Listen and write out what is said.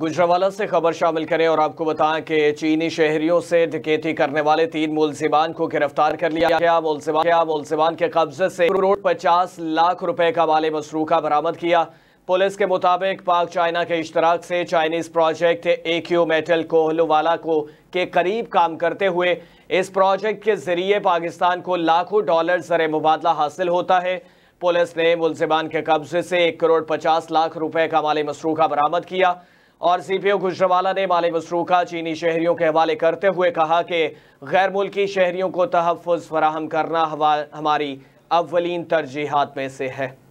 गुजरावाला से खबर शामिल करें और आपको बताएं कि चीनी शहरियों से डकैती करने वाले तीन मुलजिमान को गिरफ्तार कर लिया गया मुलजिमान क्या मुलजिमान के कब्जे से करोड़ पचास लाख रुपए का वाले मसरूखा बरामद किया पुलिस के मुताबिक पाक चाइना के इश्तराक से चाइनीज प्रोजेक्ट ए मेटल कोहलूवाला को के करीब काम करते हुए इस प्रोजेक्ट के जरिए पाकिस्तान को लाखों डॉलर जर मुबादला हासिल होता है पुलिस ने मुलजिमान के कब्जे से एक करोड़ पचास लाख रुपए का माली मसरूखा बरामद किया और सीपीओ गुजरावाला ने माली मसरू का चीनी शहरियों के हवाले करते हुए कहा कि गैर मुल्की शहरियों को तहफ़ फराहम करना हमारी अवलिन तरजीहत में से है